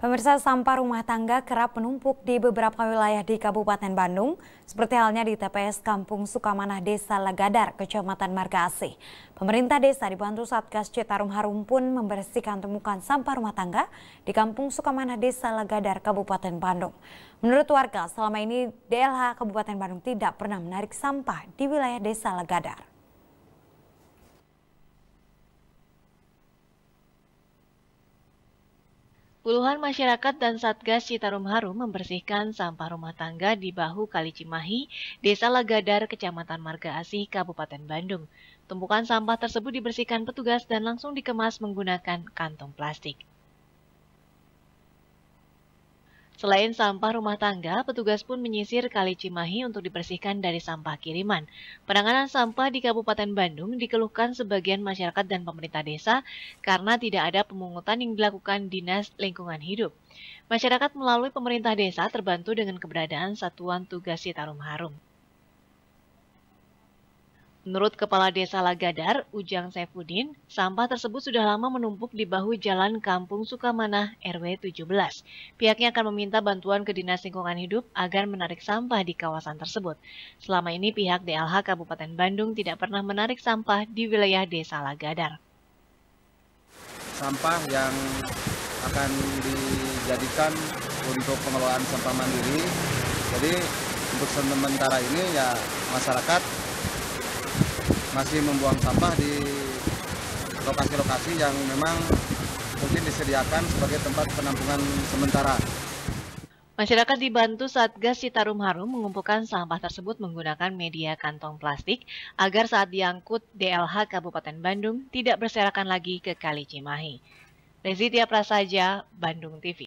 Pemirsa sampah rumah tangga kerap menumpuk di beberapa wilayah di Kabupaten Bandung, seperti halnya di TPS Kampung Sukamanah Desa Legadar, Kecamatan Marga Asih. Pemerintah desa dibantu Satgas Citarum Harum pun membersihkan temukan sampah rumah tangga di Kampung Sukamanah Desa Legadar, Kabupaten Bandung. Menurut warga, selama ini DLH Kabupaten Bandung tidak pernah menarik sampah di wilayah desa Legadar. Puluhan masyarakat dan Satgas Citarum Harum membersihkan sampah rumah tangga di bahu Kali Cimahi, Desa Lagadar, Kecamatan Marga Asih, Kabupaten Bandung. Tumpukan sampah tersebut dibersihkan petugas dan langsung dikemas menggunakan kantong plastik. Selain sampah rumah tangga, petugas pun menyisir Kali Cimahi untuk dibersihkan dari sampah kiriman. Penanganan sampah di Kabupaten Bandung dikeluhkan sebagian masyarakat dan pemerintah desa karena tidak ada pemungutan yang dilakukan Dinas Lingkungan Hidup. Masyarakat melalui pemerintah desa terbantu dengan keberadaan Satuan Tugas Sitarum Harum. Menurut Kepala Desa Lagadar, Ujang Saifuddin, sampah tersebut sudah lama menumpuk di bahu jalan Kampung Sukamanah RW 17. Pihaknya akan meminta bantuan ke Dinas Lingkungan Hidup agar menarik sampah di kawasan tersebut. Selama ini pihak DLH Kabupaten Bandung tidak pernah menarik sampah di wilayah Desa Lagadar. Sampah yang akan dijadikan untuk pengelolaan sampah mandiri. Jadi untuk sementara ini ya masyarakat masih membuang sampah di lokasi-lokasi yang memang mungkin disediakan sebagai tempat penampungan sementara. Masyarakat dibantu Satgas Citarum Harum mengumpulkan sampah tersebut menggunakan media kantong plastik agar saat diangkut DLH Kabupaten Bandung tidak berserakan lagi ke Kali Cimahi. Rezitia Prasaja, Bandung TV.